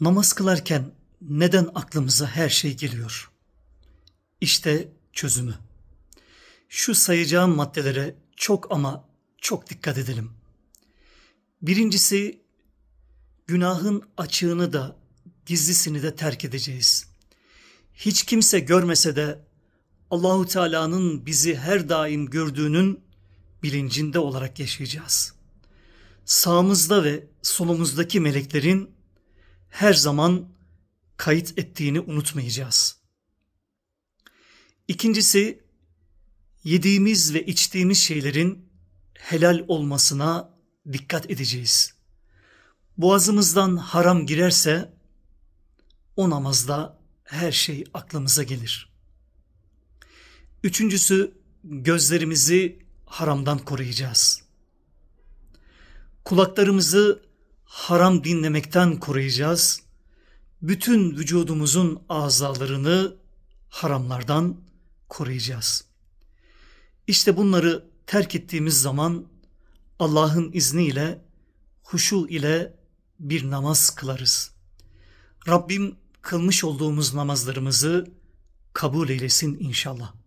Namaz kılarken neden aklımıza her şey geliyor? İşte çözümü. Şu sayacağım maddelere çok ama çok dikkat edelim. Birincisi günahın açığını da gizlisini de terk edeceğiz. Hiç kimse görmese de Allahu Teala'nın bizi her daim gördüğünün bilincinde olarak yaşayacağız. Sağımızda ve solumuzdaki meleklerin her zaman kayıt ettiğini unutmayacağız. İkincisi, yediğimiz ve içtiğimiz şeylerin helal olmasına dikkat edeceğiz. Boğazımızdan haram girerse o namazda her şey aklımıza gelir. Üçüncüsü gözlerimizi haramdan koruyacağız. Kulaklarımızı haram dinlemekten koruyacağız. Bütün vücudumuzun azalarını haramlardan koruyacağız. İşte bunları terk ettiğimiz zaman Allah'ın izniyle huşu ile bir namaz kılarız. Rabbim kılmış olduğumuz namazlarımızı kabul eylesin inşallah.